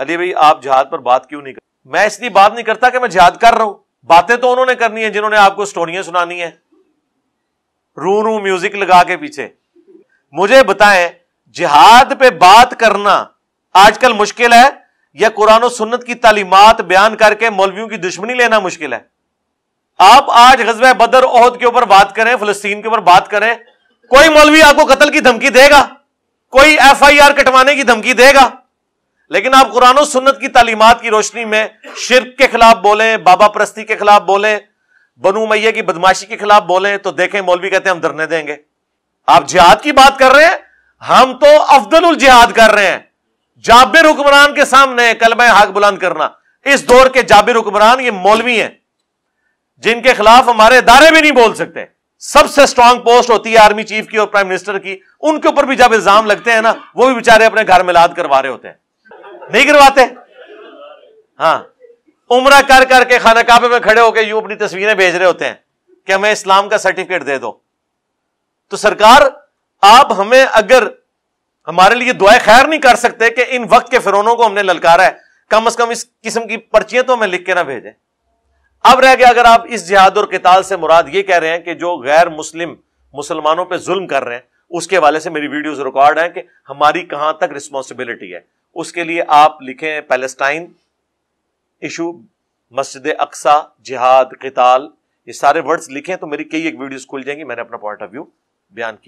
अली भाई आप जिहाद पर बात क्यों नहीं कर मैं इसलिए बात नहीं करता कि मैं जिहाद कर रहा हूं बातें तो उन्होंने करनी है जिन्होंने आपको स्टोरियां सुनानी है रू रू म्यूजिक लगा के पीछे मुझे बताएं जिहाद पे बात करना आजकल मुश्किल है या कुरान और सुन्नत की तालीमत बयान करके मौलवियों की दुश्मनी लेना मुश्किल है आप आज गजब बदर ओहद के ऊपर बात करें फलस्तीन के ऊपर बात करें कोई मौलवी आपको कत्ल की धमकी देगा कोई एफ आई आर कटवाने की धमकी देगा लेकिन आप कुरान सुन्नत की तालीमत की रोशनी में शिरक के खिलाफ बोले बाबा प्रस्ती के खिलाफ बोले बनु मैया की बदमाशी के खिलाफ बोले तो देखें मौलवी कहते हैं हम धरने देंगे आप जिहाद की बात कर रहे हैं हम तो अफजल जिहाद कर रहे हैं जाबिर हुक्मरान के सामने कल कलम हाक बुलंद करना इस दौर के जाबिर हुक्मरान ये मौलवी हैं जिनके खिलाफ हमारे इदारे भी नहीं बोल सकते सबसे स्ट्रांग पोस्ट होती है आर्मी चीफ की और प्राइम मिनिस्टर की उनके ऊपर भी जब इल्जाम लगते हैं ना वो भी बेचारे अपने घर में लाद करवा रहे होते हैं नहीं गिरवाते हाँ उम्र कर करके खाना काबे में खड़े होकर यूं अपनी तस्वीरें भेज रहे होते हैं कि हमें इस्लाम का सर्टिफिकेट दे दो तो सरकार आप हमें अगर हमारे लिए दुआ खैर नहीं कर सकते कि इन वक्त के फिरौनों को हमने ललकारा है कम अज कम इस किस्म की पर्चियां तो हमें लिख के ना भेजे अब रह गया अगर आप इस जिहाद और किताल से मुराद ये कह रहे हैं कि जो गैर मुस्लिम मुसलमानों पर जुल्म कर रहे हैं उसके हवाले से मेरी वीडियोस रिकॉर्ड है कि हमारी कहां तक रिस्पॉन्सिबिलिटी है उसके लिए आप लिखें पैलेस्टाइन इशू मस्जिद अक्सा जिहाद किताल ये सारे वर्ड्स लिखें तो मेरी कई एक वीडियोस खुल जाएंगी मैंने अपना पॉइंट ऑफ व्यू बयान किया